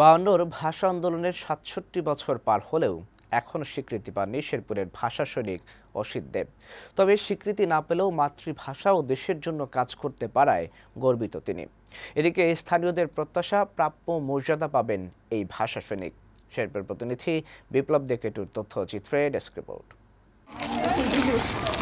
বায়ান্নর ভাষা আন্দোলনের সাতষট্টি বছর পার হলেও এখনও স্বীকৃতি পাননি শেরপুরের ভাষা সৈনিক অসিত দেব তবে স্বীকৃতি না পেলেও মাতৃভাষা ও দেশের জন্য কাজ করতে পারায় গর্বিত তিনি এদিকে স্থানীয়দের প্রত্যাশা প্রাপ্য মর্যাদা পাবেন এই ভাষা সৈনিক শেরপুর প্রতিনিধি বিপ্লব দেকেটুর তথ্যচিত্রে ডেস্ক রিপোর্ট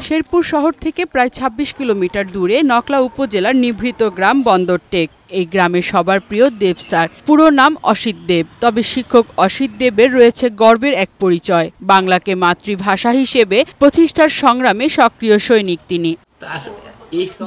শেরপুর শহর থেকে প্রায় ২৬ কিলোমিটার দূরে নকলা উপজেলার নিভৃত গ্রাম বন্দর টেক এই গ্রামের সবার প্রিয় দেব স্যার পুরো নাম অসিত দেব তবে শিক্ষক অসিত দেবের রয়েছে গর্বের এক পরিচয় বাংলাকে মাতৃভাষা হিসেবে প্রতিষ্ঠার সংগ্রামে সক্রিয় সৈনিক তিনি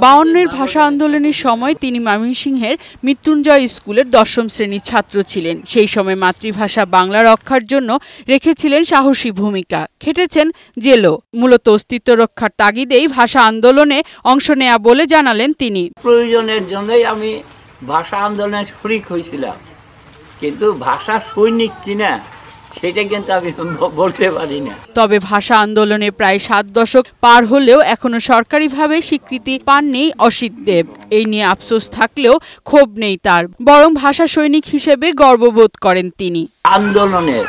বাউন্নের ভাষা আন্দোলনের সময় তিনি ময়মনসিংহের মৃত্যুঞ্জয় স্কুলের দশম শ্রেণীর ছাত্র ছিলেন সেই সময় মাতৃভাষা বাংলা রক্ষার জন্য রেখেছিলেন সাহসী ভূমিকা খেটেছেন জেলো মূলত অস্তিত্ব রক্ষার তাগিদেই ভাষা আন্দোলনে অংশ নেয়া বলে জানালেন তিনি প্রয়োজনের জন্যই আমি ভাষা আন্দোলনে শরিক হয়েছিলাম কিন্তু ভাষা সৈনিক কিনা সেটা কিন্তু আমি বলতে পারি না তবে ভাষা আন্দোলনে প্রায় সাত দশক পার হলেও এখনো সরকারিভাবে স্বীকৃতি পাননি অসিত দেব এই নিয়ে আফসোস থাকলেও ক্ষোভ নেই তার বরং ভাষা সৈনিক হিসেবে গর্ববোধ করেন তিনি আন্দোলনের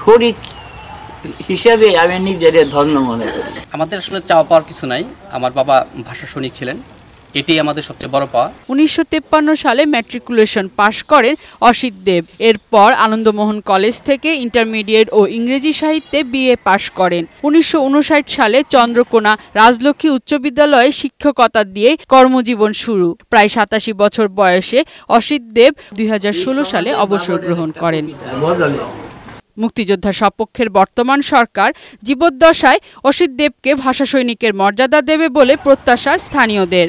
শরিক হিসেবে আমি নিজের ধন্য মনে করি আমাদের আসলে চাওয়া পাওয়ার কিছু নাই আমার বাবা ভাষা সৈনিক ছিলেন এটি আমাদের সবচেয়ে বড় পাওয়া উনিশশো সালে ম্যাট্রিকুলেশন পাশ করেন অসিত দেব এরপর আনন্দমোহন কলেজ থেকে ইন্টারমিডিয়েট ও ইংরেজি সাহিত্যে বিএ পাশ করেন উনিশশো সালে চন্দ্রকোনা রাজলক্ষ্মী উচ্চ বিদ্যালয়ে শিক্ষকতা দিয়ে কর্মজীবন শুরু প্রায় সাতাশি বছর বয়সে অসিত দেব দুই সালে অবসর গ্রহণ করেন মুক্তিযোদ্ধা সপক্ষের বর্তমান সরকার জীবদ্দশায় অসিত দেবকে ভাষা সৈনিকের মর্যাদা দেবে বলে প্রত্যাশা স্থানীয়দের